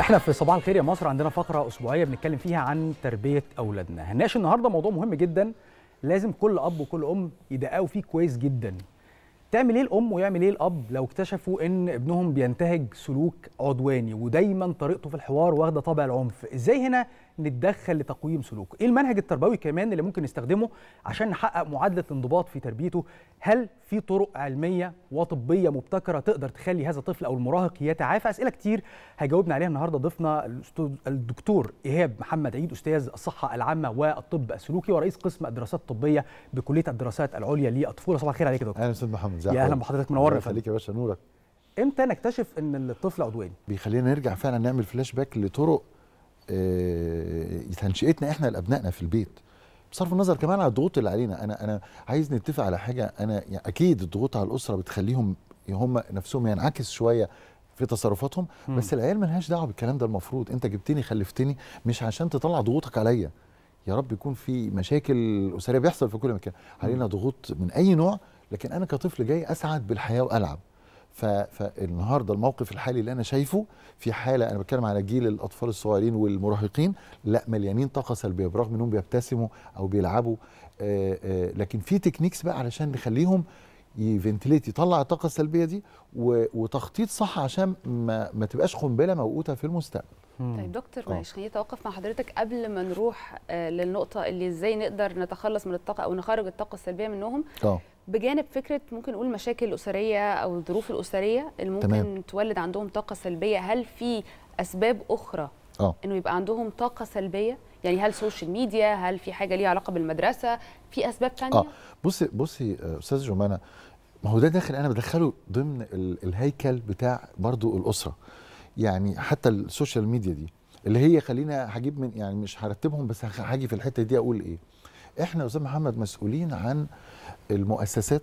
احنا في صباح الخير يا مصر عندنا فقره اسبوعيه بنتكلم فيها عن تربيه اولادنا هنناقش النهارده موضوع مهم جدا لازم كل اب وكل ام يدققوا فيه كويس جدا تعمل ايه الام ويعمل ايه الاب لو اكتشفوا ان ابنهم بينتهج سلوك عدواني ودايما طريقته في الحوار واخده طابع العنف ازاي هنا نتدخل لتقويم سلوكه ايه المنهج التربوي كمان اللي ممكن نستخدمه عشان نحقق معادله انضباط في تربيته هل في طرق علميه وطبيه مبتكره تقدر تخلي هذا الطفل او المراهق يتعافى اسئله كتير هيجاوبنا عليها النهارده ضيفنا الدكتور ايهاب محمد عيد استاذ الصحه العامه والطب السلوكي ورئيس قسم الدراسات الطبيه بكليه الدراسات العليا للطفوله صباح الخير عليك يا دكتور اهلا استاذ محمد يا اهلا بحضرتك منورنا خليك يا باشا نورك امتى نكتشف ان الطفل عدواني بيخلينا نرجع فعلا نعمل فلاش باك لطرق آه، تنشئتنا احنا لابنائنا في البيت بصرف النظر كمان على الضغوط اللي علينا انا انا عايز نتفق على حاجه انا يعني اكيد الضغوط على الاسره بتخليهم هم نفسهم ينعكس شويه في تصرفاتهم مم. بس العيال ملهاش دعوه بالكلام ده المفروض انت جبتني خلفتني مش عشان تطلع ضغوطك عليا يا رب يكون في مشاكل اسريه بيحصل في كل مكان علينا ضغوط من اي نوع لكن انا كطفل جاي اسعد بالحياه والعب فالنهارده الموقف الحالي اللي انا شايفه في حاله انا بتكلم على جيل الاطفال الصغيرين والمراهقين لا مليانين طاقه سلبيه برغم انهم بيبتسموا او بيلعبوا آه، آه، لكن في تكنيكس بقى علشان نخليهم يفنتليت يطلع الطاقه السلبيه دي وتخطيط صح عشان ما, ما تبقاش قنبله موقوته في المستقبل طيب دكتور اه. معلش خليني اتوقف مع حضرتك قبل ما نروح آه، للنقطه اللي ازاي نقدر نتخلص من الطاقه او نخرج الطاقه السلبيه منهم أوه. بجانب فكره ممكن نقول مشاكل اسريه او الظروف الاسريه اللي ممكن تمام. تولد عندهم طاقه سلبيه هل في اسباب اخرى أوه. انه يبقى عندهم طاقه سلبيه يعني هل سوشيال ميديا هل في حاجه ليها علاقه بالمدرسه في اسباب ثانيه اه بصي بصي آه، استاذ جمانه ما هو ده داخل انا بدخله ضمن الهيكل بتاع برضو الاسره يعني حتى السوشيال ميديا دي اللي هي خلينا هجيب من يعني مش هرتبهم بس هاجي في الحته دي اقول ايه احنا يا استاذ محمد مسؤولين عن المؤسسات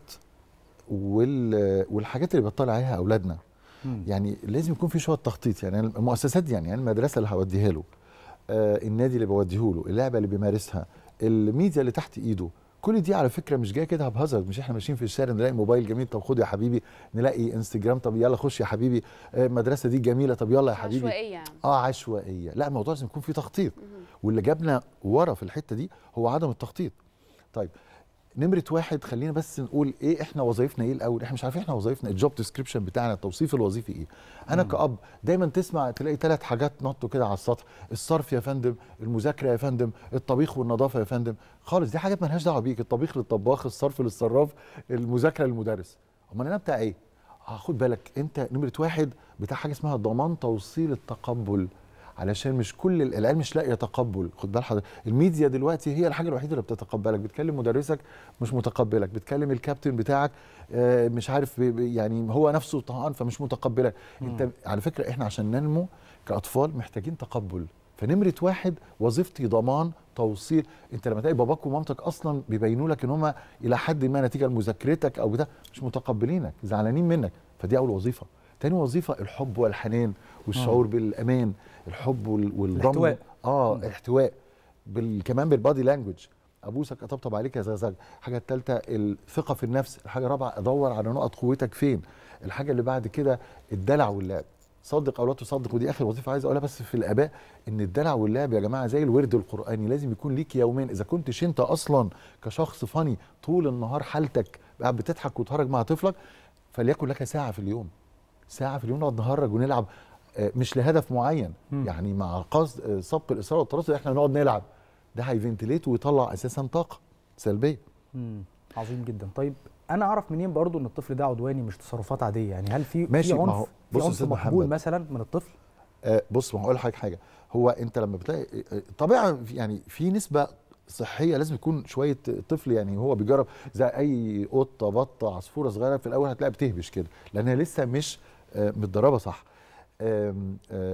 وال والحاجات اللي بتطلع عليها اولادنا مم. يعني لازم يكون في شويه تخطيط يعني المؤسسات دي يعني, يعني المدرسه اللي هوديها له آه النادي اللي بوديه له اللعبه اللي بيمارسها الميديا اللي تحت ايده كل دي على فكره مش جايه كده بهزر مش احنا ماشيين في الشارع نلاقي موبايل جميل طب خد يا حبيبي نلاقي انستجرام طب يلا خش يا حبيبي المدرسه آه، دي جميله طب يلا يا حبيبي عشوائيه يعني. اه عشوائيه لا الموضوع لازم يكون فيه تخطيط واللي جابنا ورا في الحته دي هو عدم التخطيط طيب نمره واحد خلينا بس نقول ايه احنا وظايفنا ايه الاول احنا مش عارفين احنا وظايفنا إيه. الجوب ديسكريبشن بتاعنا التوصيف الوظيفي ايه انا مم. كاب دايما تسمع تلاقي ثلاث حاجات نطوا كده على السطح الصرف يا فندم المذاكره يا فندم الطبيخ والنظافه يا فندم خالص دي حاجات مالهاش دعوه بيك الطبيخ للطباخ الصرف للصراف المذاكره للمدرس امال انا بتاع ايه آه، خد بالك انت نمره واحد بتاع حاجه اسمها ضمان توصيل التقبل علشان مش كل العيال مش لاقيه تقبل خد بال حضرتك الميديا دلوقتي هي الحاجه الوحيده اللي بتتقبلك بتكلم مدرسك مش متقبلك بتكلم الكابتن بتاعك آه، مش عارف يعني هو نفسه طهقان فمش متقبلك مم. انت على فكره احنا عشان ننمو كاطفال محتاجين تقبل فنمره واحد وظيفتي ضمان توصيل انت لما تلاقي باباك ومامتك اصلا بيبينوا لك ان هم الى حد ما نتيجه لمذاكرتك او بتاع مش متقبلينك زعلانين منك فدي اول وظيفه تاني وظيفه الحب والحنان والشعور آه. بالامان الحب والضم اه احتواء كمان بالبادي لانجوج ابوسك اطبطب عليك يا زغزغ الحاجه الثالثه الثقه في النفس الحاجه الرابعه ادور على نقط قوتك فين الحاجه اللي بعد كده الدلع واللعب صدق او لا تصدق ودي اخر وظيفه عايز اقولها بس في الاباء ان الدلع واللعب يا جماعه زي الورد القراني لازم يكون ليك يومين اذا كنتش انت اصلا كشخص فني طول النهار حالتك قاعد بتضحك وتهرج مع طفلك فليكن لك ساعه في اليوم ساعه في اليوم نقعد نهرج ونلعب آه، مش لهدف معين م. يعني مع قصد آه، سبق الاثاره والترصد احنا نقعد نلعب ده هيفنتليت ويطلع اساسا طاقه سلبيه امم عظيم جدا طيب انا اعرف منين برضو ان الطفل ده عدواني مش تصرفات عاديه يعني هل في ماشي في عنف ما بص في عنف مقبول مثلا من الطفل آه بص ما هقول لحضرتك حاجه هو انت لما بتلاقي آه، طبيعه يعني في نسبه صحيه لازم يكون شويه طفل يعني هو بيجرب زي اي قطه بطه عصفوره صغيره في الاول هتلاقيها بتهبش كده لانها لسه مش آه، متدربه صح آه،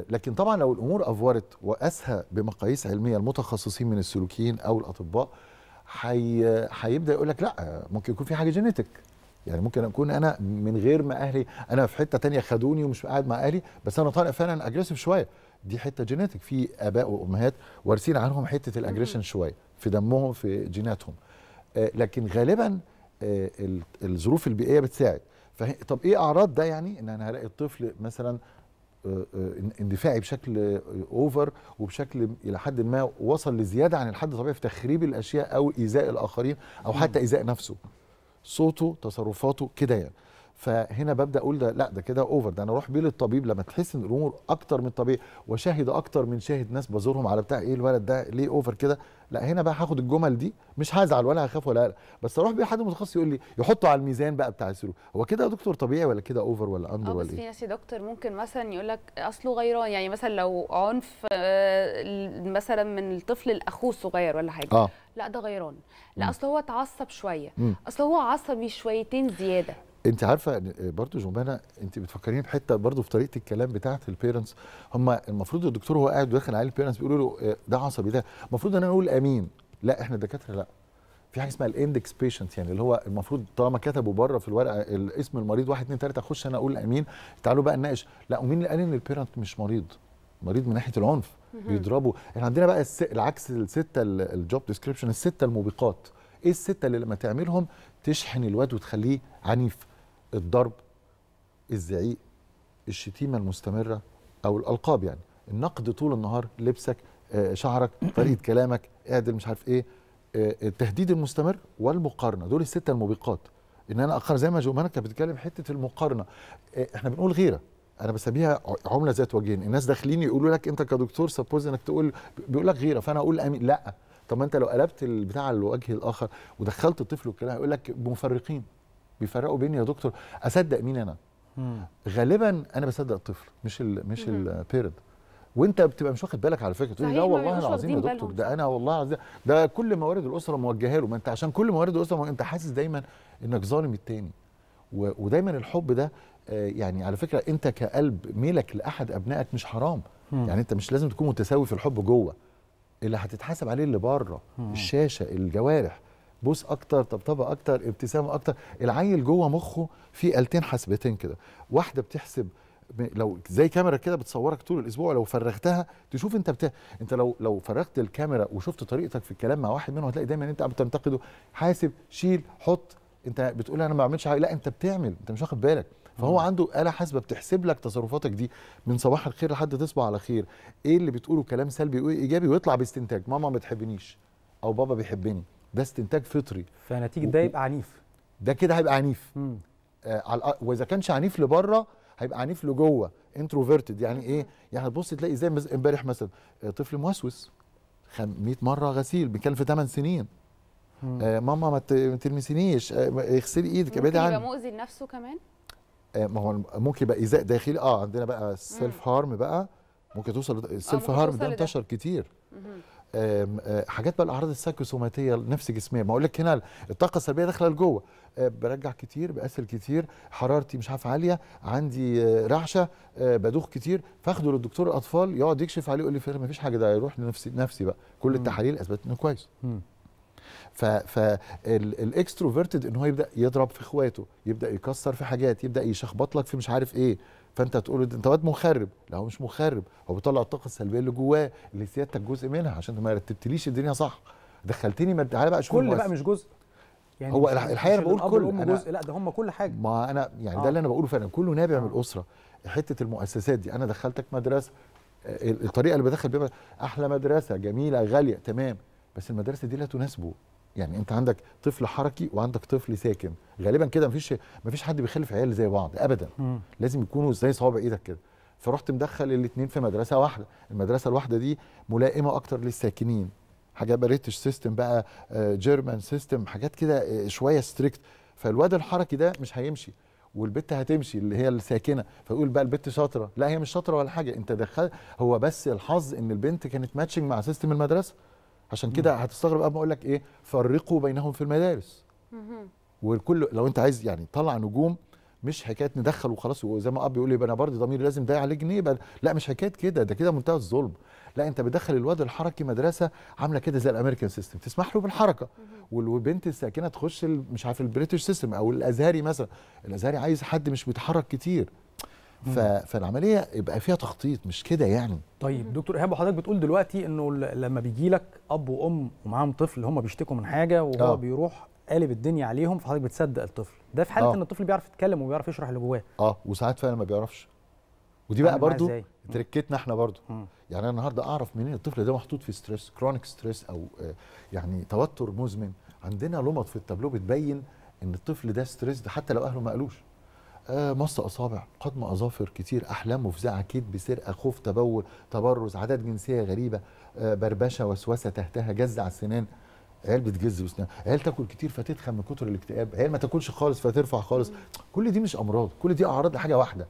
لكن طبعا لو الامور افورت واسهى بمقاييس علميه المتخصصين من السلوكيين او الاطباء حي... هيبدا يقول لك لا ممكن يكون في حاجه جينيتك يعني ممكن اكون انا من غير ما اهلي انا في حته تانية خدوني ومش قاعد مع اهلي بس انا طالع فعلا اجريسيف شويه دي حته جينيتك في اباء وامهات وارثين عنهم حته الاجريشن شويه في دمهم في جيناتهم آه، لكن غالبا الظروف البيئيه بتساعد طب ايه اعراض ده يعني ان انا هلاقي الطفل مثلا آه، آه، اندفاعي بشكل اوفر وبشكل الى حد ما وصل لزياده عن الحد الطبيعي في تخريب الاشياء او ايذاء الاخرين او حتى ايذاء نفسه صوته تصرفاته كده يعني فهنا ببدا اقول ده لا ده كده اوفر ده انا اروح بيه للطبيب لما تحس ان الامور اكتر من الطبيعي وشاهد اكتر من شاهد ناس بزورهم على بتاع ايه الولد ده ليه اوفر كده لا هنا بقى هاخد الجمل دي مش هزعل ولا هخاف ولا هقلق بس اروح بيه حد متخصص يقول لي يحطه على الميزان بقى بتاع السلوك هو كده يا دكتور طبيعي ولا كده اوفر ولا اندر آه، ولا بس إيه؟ في ناس يا دكتور ممكن مثلا يقول لك اصله غيران يعني مثلا لو عنف آه، مثلا من الطفل لاخوه الصغير ولا حاجه آه. لا ده غيران لا اصل هو اتعصب شويه اصل هو عصبي شويتين زياده انت عارفه برضو جمانه انت بتفكريني بحته برضو في طريقه الكلام بتاعه البيرنتس هم المفروض الدكتور هو قاعد وداخل عليه البيرنتس بيقولوا له آه، ده عصبي ده المفروض انا اقول امين لا احنا الدكاتره لا في حاجه اسمها الاندكس بيشنت يعني اللي هو المفروض طالما كتبوا بره في الورقه اسم المريض 1 2 3 اخش انا اقول امين تعالوا بقى نناقش لا ومين اللي قال ان البيرنت مش مريض مريض من ناحيه العنف بيضربوا احنا يعني عندنا بقى العكس السته الجوب ديسكريبشن السته الموبقات ايه السته اللي لما تعملهم تشحن الواد وتخليه عنيف الضرب الزعيق الشتيمه المستمره او الالقاب يعني النقد طول النهار لبسك آه، شعرك طريقه كلامك اعدل مش عارف ايه آه، التهديد المستمر والمقارنه دول السته الموبقات ان انا اقارن زي ما جومانك كانت بتتكلم حته المقارنه آه، احنا بنقول غيره انا بسميها عمله ذات وجهين الناس داخلين يقولوا لك انت كدكتور سبوز انك تقول بيقول لك غيره فانا اقول امين لا طب ما انت لو قلبت البتاع الوجه الاخر ودخلت الطفل والكلام هيقول لك مفرقين بيفرقوا بيني يا دكتور اصدق مين انا غالبا انا بصدق الطفل مش الـ مش البيرنت وانت بتبقى مش واخد بالك على فكره تقول لا والله العظيم يا دكتور ده انا والله العظيم ده كل موارد الاسره موجهه له ما انت عشان كل موارد الاسره انت حاسس دايما انك ظالم التاني ودايما الحب ده آه، يعني على فكره انت كقلب ميلك لاحد ابنائك مش حرام يعني انت مش لازم تكون متساوي في الحب جوه اللي هتتحاسب عليه اللي بره الشاشه الجوارح بوس اكتر طبطبه اكتر ابتسامه اكتر العيل جوه مخه في آلتين حاسبتين كده واحده بتحسب لو زي كاميرا كده بتصورك طول الاسبوع لو فرغتها تشوف انت بتا... انت لو لو فرغت الكاميرا وشفت طريقتك في الكلام مع واحد منهم هتلاقي دايما انت عم تنتقده حاسب شيل حط انت بتقول انا ما بعملش حاجه لا انت بتعمل انت مش واخد بالك فهو عنده آلة حاسبة بتحسب لك تصرفاتك دي من صباح الخير لحد تصبح على خير ايه اللي بتقوله كلام سلبي وايه ايجابي ويطلع باستنتاج ماما ما بتحبنيش او بابا بيحبني ده استنتاج فطري فنتيجه ده يبقى عنيف ده كده هيبقى عنيف مم. آه واذا كانش عنيف لبره هيبقى عنيف لجوه انتروفيرتد يعني ايه يعني تبص تلاقي زي امبارح مثلا آه، طفل موسوس 100 مره غسيل بيتكلم في 8 سنين آه ماما ما تلمسينيش آه اغسلي ايدك ابعدي عني ممكن يبقى مؤذي لنفسه كمان آه، ما هو ممكن يبقى ايذاء داخلي اه عندنا بقى السيلف هارم بقى ممكن توصل السيلف آه، هارم ده انتشر كتير آم آم آه، حاجات بقى الاعراض السايكوسوماتيه نفس جسميه ما اقول لك هنا الطاقه السلبيه داخله لجوه برجع كتير بقاسل كتير حرارتي مش عارف عاليه عندي رعشه بدوخ كتير فاخده للدكتور الاطفال يقعد يكشف عليه يقول لي ما فيش حاجه ده يروح لنفسي نفسي بقى كل التحاليل اثبتت انه كويس فالاكستروفيرتد ان هو يبدا يضرب في اخواته يبدا يكسر في حاجات يبدا يشخبط لك في مش عارف ايه فانت تقول له انت واد مخرب لا هو مش مخرب هو بيطلع الطاقه السلبيه اللي جواه اللي سيادتك جزء منها عشان انت ما رتبتليش الدنيا صح دخلتني ما تعالى بقى شوف كل بقى مش جزء يعني هو الحقيقه انا بقول كل أنا جزء لا ده هم كل حاجه ما انا يعني آه. ده اللي انا بقوله فعلا كله نابع آه. من الاسره حته المؤسسات دي انا دخلتك مدرسه آه، الطريقه اللي بدخل بيها احلى مدرسه جميله غاليه تمام بس المدرسه دي لا تناسبه يعني انت عندك طفل حركي وعندك طفل ساكن غالبا كده مفيش مفيش حد بيخلف عيال زي بعض ابدا م. لازم يكونوا زي صوابع ايدك كده فرحت مدخل الاثنين في مدرسه واحده المدرسه الواحده دي ملائمه اكتر للساكنين حاجه بريتش سيستم بقى جيرمان آه، سيستم حاجات كده آه، شويه ستريكت فالواد الحركي ده مش هيمشي والبت هتمشي اللي هي الساكنه فيقول بقى البت شاطره لا هي مش شاطره ولا حاجه انت دخل هو بس الحظ ان البنت كانت ماتشنج مع سيستم المدرسه عشان كده هتستغرب قبل ما اقول لك ايه فرقوا بينهم في المدارس والكل لو انت عايز يعني طلع نجوم مش حكايه ندخل وخلاص وزي ما اب بيقول يبقى إيه، انا برضه ضميري لازم ده عليه جنيه لا مش حكايه كده ده كده منتهى الظلم لا انت بتدخل الواد الحركي مدرسه عامله كده زي الامريكان سيستم تسمح له بالحركه والبنت الساكنه تخش مش عارف البريتش سيستم او الازهري مثلا الازهري عايز حد مش بيتحرك كتير فالعمليه يبقى فيها تخطيط مش كده يعني طيب دكتور ايهاب حضرتك بتقول دلوقتي انه لما بيجي لك اب وام ومعاهم طفل هم بيشتكوا من حاجه وهو أوه. بيروح قالب الدنيا عليهم فحضرتك بتصدق الطفل ده في حاله أوه. ان الطفل بيعرف يتكلم وبيعرف يشرح اللي جواه اه وساعات فعلا ما بيعرفش ودي بقى برضو تركتنا احنا برضو مم. يعني انا النهارده اعرف منين الطفل ده محطوط في ستريس كرونيك ستريس او آه، يعني توتر مزمن عندنا لمط في التابلو بتبين ان الطفل ده ستريس ده حتى لو اهله ما قالوش آه، مص اصابع قضم اظافر كتير احلام مفزعه كيد بسرقه خوف تبول تبرز عادات جنسيه غريبه آه، بربشه وسوسه تهتها جزع السنان عيال بتجز وسنان عيال تاكل كتير فتتخن من كتر الاكتئاب عيال ما تاكلش خالص فترفع خالص كل دي مش امراض كل دي اعراض لحاجه واحده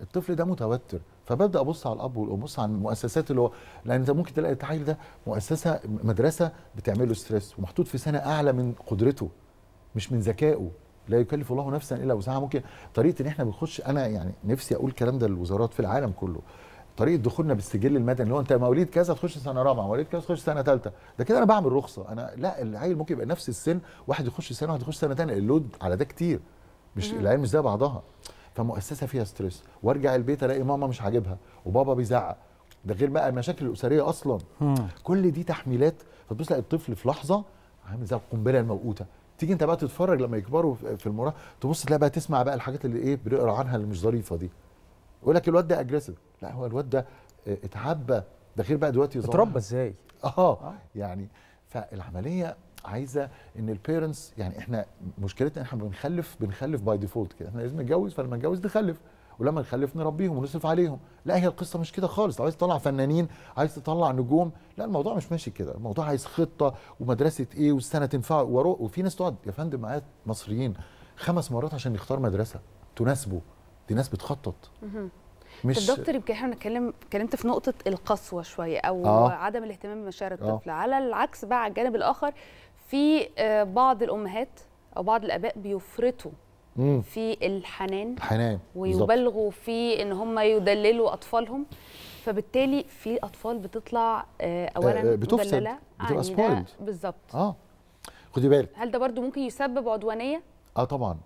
الطفل ده متوتر فببدا ابص على الاب والام بص على المؤسسات اللي هو لان انت ممكن تلاقي التعليل ده مؤسسه مدرسه بتعمل له ستريس ومحطوط في سنه اعلى من قدرته مش من ذكائه لا يكلف الله نفسا الا وسعها ممكن طريقه ان احنا بنخش انا يعني نفسي اقول الكلام ده للوزارات في العالم كله طريقه دخولنا بالسجل المدني اللي هو انت مواليد كذا تخش سنه رابعه مواليد كذا تخش سنه ثالثه ده كده انا بعمل رخصه انا لا العيل ممكن يبقى نفس السن واحد يخش سنه واحد يخش سنه ثانيه اللود على ده كتير مش العيال مش زي بعضها فمؤسسه فيها ستريس وارجع البيت الاقي ماما مش عاجبها وبابا بيزعق ده غير بقى المشاكل الاسريه اصلا كل دي تحميلات فتبص الطفل في لحظه عامل زي القنبله الموقوته تيجي انت بقى تتفرج لما يكبروا في المراه تبص تلاقي بقى تسمع بقى الحاجات اللي ايه بنقرا عنها اللي مش ظريفه دي يقول لك الواد ده اجريسيف لا هو الواد ده آه، اتعبى ده غير بقى دلوقتي اتربى ازاي آه،, اه يعني فالعمليه عايزه ان البيرنتس يعني احنا مشكلتنا احنا بنخلف بنخلف باي ديفولت كده احنا لازم نتجوز فلما نتجوز نخلف ولما نخلف نربيهم ونصرف عليهم لا هي القصه مش كده خالص لو عايز تطلع فنانين عايز تطلع نجوم لا الموضوع مش ماشي كده الموضوع عايز خطه ومدرسه ايه والسنه تنفع وفي ناس تقعد يا فندم معايا مصريين خمس مرات عشان يختار مدرسه تناسبه دي ناس بتخطط مش الدكتور يمكن احنا بنتكلم اتكلمت في نقطه القسوه شويه او آه. عدم الاهتمام بمشاعر آه. الطفل آه. على العكس بقى على الجانب الاخر في آه، بعض الامهات او بعض الاباء بيفرطوا في الحنان الحنان ويبالغوا في ان هم يدللوا اطفالهم فبالتالي في اطفال بتطلع آه، آه، اولا بتفسد بتبقى سبويلد بالظبط اه خدي بالك هل ده برضو ممكن يسبب عدوانيه اه طبعا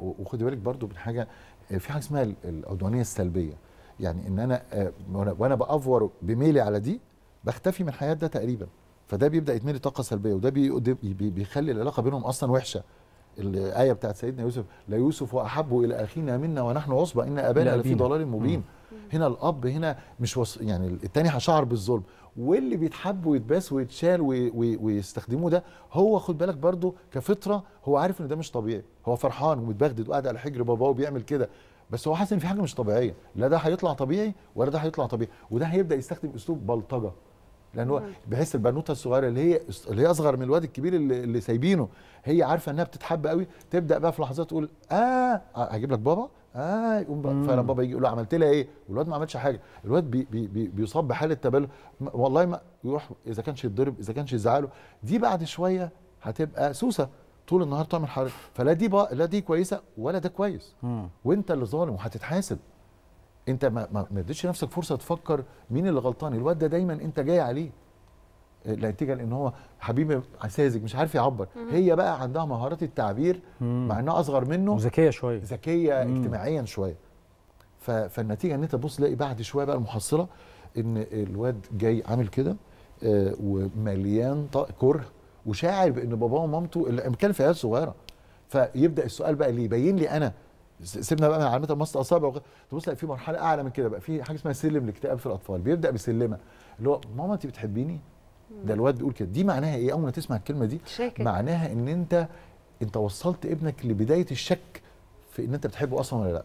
وخدي بالك برضو من حاجه آه، في حاجه اسمها العدوانيه السلبيه يعني ان انا وانا بافور بميلي على دي بختفي من الحياه ده تقريبا فده بيبدا يتملي طاقه سلبيه وده بيخلي العلاقه بينهم اصلا وحشه الايه بتاعت سيدنا يوسف لا يوسف واحب الى اخينا منا ونحن عصبه ان ابانا لفي ضلال مبين هنا الاب هنا مش وص... يعني التاني شعر بالظلم واللي بيتحب ويتباس ويتشال وي... وي... ويستخدموه ده هو خد بالك برضه كفطره هو عارف ان ده مش طبيعي هو فرحان ومتبغدد وقاعد على حجر باباه وبيعمل كده بس هو حاسس ان في حاجه مش طبيعيه لا ده هيطلع طبيعي ولا ده هيطلع طبيعي وده هيبدا يستخدم اسلوب بلطجه لان هو بحيث البنوته الصغيره اللي هي اللي هي اصغر من الواد الكبير اللي, اللي سايبينه هي عارفه انها بتتحب قوي تبدا بقى في لحظات تقول اه هجيب لك بابا اه يقوم فعلا بابا يجي يقول له عملت لها ايه؟ والواد ما عملش حاجه، الواد بي بي بي بيصاب بحاله تبلل والله ما يروح اذا كانش يتضرب اذا كانش يزعله دي بعد شويه هتبقى سوسه طول النهار تعمل حركه فلا دي بقى لا دي كويسه ولا ده كويس مم. وانت اللي ظالم وهتتحاسب انت ما اديتش نفسك فرصه تفكر مين اللي غلطان الواد ده دايما انت جاي عليه نتيجه لان هو حبيبي ساذج مش عارف يعبر مم. هي بقى عندها مهارات التعبير مم. مع انها اصغر منه ذكيه شويه ذكيه اجتماعيا شويه فالنتيجه ان انت تبص تلاقي بعد شويه بقى المحصله ان الواد جاي عامل كده آه ومليان كره وشاعر بان باباه ومامته اللي كان في عيال صغيره فيبدا السؤال بقى اللي يبين لي انا سيبنا بقى من علامات المص اصابع تبص في مرحله اعلى من كده بقى في حاجه اسمها سلم الاكتئاب في الاطفال بيبدا بسلمه اللي هو ماما انت بتحبيني ده الواد بيقول كده دي معناها ايه اول ما تسمع الكلمه دي شاكت. معناها ان انت انت وصلت ابنك لبدايه الشك في ان انت بتحبه اصلا ولا لا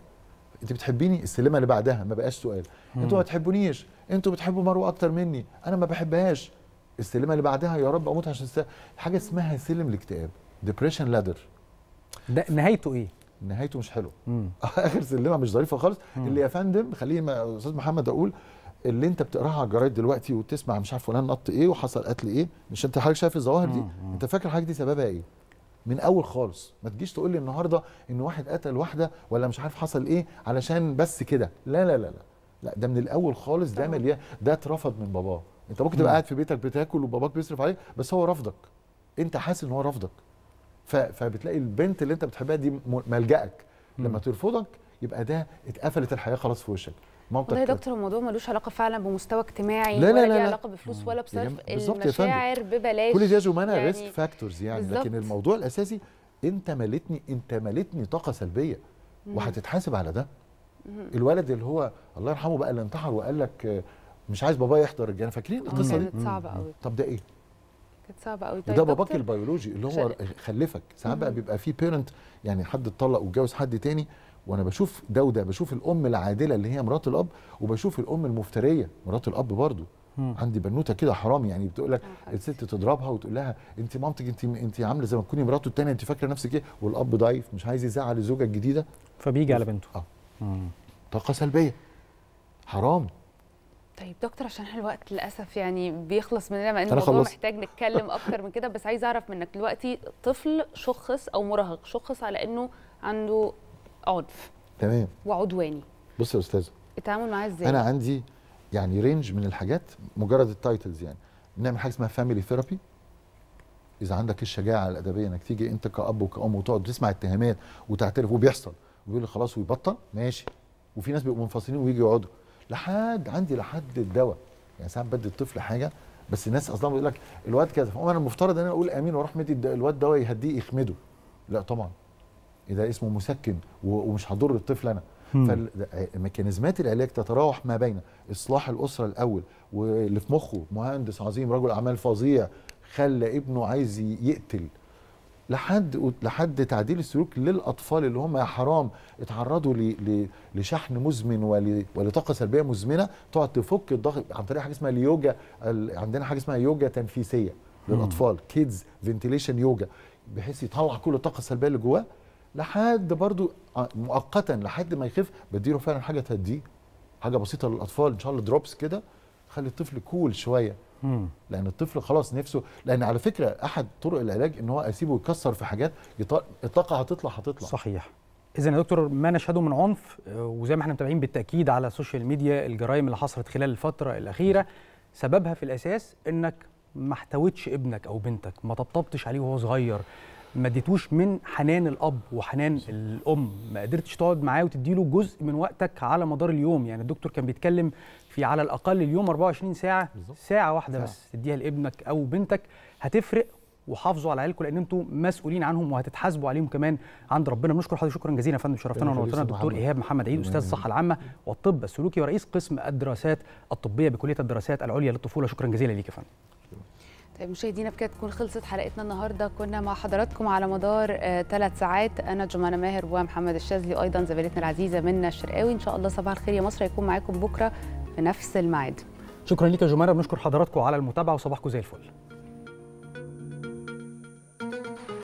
انت بتحبيني السلمه اللي بعدها ما بقاش سؤال انتوا ما تحبونيش انتوا بتحبوا مروه اكتر مني انا ما بحبهاش السلمه اللي بعدها يا رب اموت عشان حاجه اسمها سلم الاكتئاب ديبريشن لادر ده نهايته ايه نهايته مش حلو اخر سلمه مش ظريفه خالص مم. اللي يا فندم خليني استاذ محمد اقول اللي انت بتقراها على الجرايد دلوقتي وتسمع مش عارف فلان نط ايه وحصل قتل ايه مش انت حضرتك شايف الظواهر دي مم. انت فاكر الحاجات دي سببها ايه من اول خالص ما تجيش تقول لي النهارده ان واحد قتل واحده ولا مش عارف حصل ايه علشان بس كده لا لا لا لا لا ده من الاول خالص ده مليان ده اترفض من باباه انت ممكن تبقى قاعد في بيتك بتاكل وباباك بيصرف عليك بس هو رفضك انت حاسس ان هو رفضك فبتلاقي البنت اللي انت بتحبها دي ملجأك لما ترفضك يبقى ده اتقفلت الحياه خلاص في وشك والله يا دكتور الموضوع ملوش علاقه فعلا بمستوى اجتماعي لا لا ولا لا ليه علاقه بفلوس ولا بصرف المشاعر ببلاش كل دي جمانه يعني ريسك فاكتورز يعني لكن الموضوع الاساسي انت مالتني انت مالتني طاقه سلبيه وهتتحاسب على ده الولد اللي هو الله يرحمه بقى اللي انتحر وقال لك مش عايز بابا يحضر الجنه فاكرين القصه دي صعبه قوي طب ده ايه كانت صعبه قوي ده طيب باباك البيولوجي اللي هو خلفك ساعات بقى بيبقى في بيرنت يعني حد اتطلق واتجوز حد تاني وانا بشوف ده وده بشوف الام العادله اللي هي مرات الاب وبشوف الام المفتريه مرات الاب برضه عندي بنوته كده حرام يعني بتقول لك آه، الست تضربها وتقول لها انت مامتك انت انت عامله زي ما تكوني مراته الثانيه انت فاكره نفسك ايه والاب ضعيف مش عايز يزعل الزوجه الجديده فبيجي على بنته اه طاقه سلبيه حرام طيب دكتور عشان احنا الوقت للاسف يعني بيخلص مننا مع ان الموضوع محتاج نتكلم اكتر من كده بس عايز اعرف منك دلوقتي طفل شخص او مراهق شخص على انه عنده عنف تمام وعدواني بص يا استاذه التعامل معاه ازاي انا عندي يعني رينج من الحاجات مجرد التايتلز يعني بنعمل حاجه اسمها فاميلي ثيرابي اذا عندك الشجاعه الادبيه انك تيجي انت كاب وكأم وتقعد تسمع اتهامات وتعترف وبيحصل وبيقول خلاص ويبطل ماشي وفي ناس بيبقوا منفصلين ويجي يقعدوا لحد عندي لحد الدواء يعني ساعات بدي الطفل حاجه بس الناس اصلا بيقول لك الواد كذا انا المفترض ان انا اقول امين واروح مدي الواد دواء يهديه يخمده لا طبعا ده اسمه مسكن ومش هضر الطفل انا فالميكانيزمات العلاج تتراوح ما بين اصلاح الاسره الاول واللي في مخه مهندس عظيم رجل اعمال فظيع خلى ابنه عايز يقتل لحد لحد تعديل السلوك للاطفال اللي هم يا حرام اتعرضوا لشحن مزمن ولطاقه سلبيه مزمنه تقعد تفك الضغط عن طريق حاجه اسمها اليوجا عندنا حاجه اسمها يوجا تنفيسيه للاطفال كيدز فنتيليشن يوجا بحيث يطلع كل الطاقه السلبيه اللي جواه لحد برضو آه، مؤقتا لحد ما يخف بديله فعلا حاجه تهديه حاجه بسيطه للاطفال ان شاء الله دروبس كده خلي الطفل كول شويه لان الطفل خلاص نفسه لان على فكره احد طرق العلاج ان هو اسيبه يكسر في حاجات الطاقه هتطلع هتطلع صحيح اذا يا دكتور ما نشهده من عنف آه، وزي ما احنا متابعين بالتاكيد على السوشيال ميديا الجرائم اللي حصلت خلال الفتره الاخيره سببها في الاساس انك ما احتوتش ابنك او بنتك ما طبطبتش عليه وهو صغير ما اديتوش من حنان الاب وحنان الام ما قدرتش تقعد معاه وتديله جزء من وقتك على مدار اليوم يعني الدكتور كان بيتكلم في على الاقل اليوم 24 ساعه بالزبط. ساعه واحده بس تديها لابنك او بنتك هتفرق وحافظوا على عيالكم لان انتم مسؤولين عنهم وهتتحاسبوا عليهم كمان عند ربنا بنشكر حضرتك شكرا جزيلا يا فندم شرفتنا ونورتنا الدكتور محمد. ايهاب محمد عيد استاذ الصحه العامه والطب السلوكي ورئيس قسم الدراسات الطبيه بكليه الدراسات العليا للطفوله شكرا جزيلا ليك يا فندم طيب مشاهدينا بكده تكون خلصت حلقتنا النهارده كنا مع حضراتكم على مدار ثلاث آه، ساعات انا جمانه ماهر ومحمد الشاذلي ايضا زميلتنا العزيزه منى الشرقاوي ان شاء الله صباح الخير يا مصر هيكون معاكم بكره في نفس الميعاد شكرا لك يا جمانه بنشكر حضراتكم على المتابعه وصباحكم زي الفل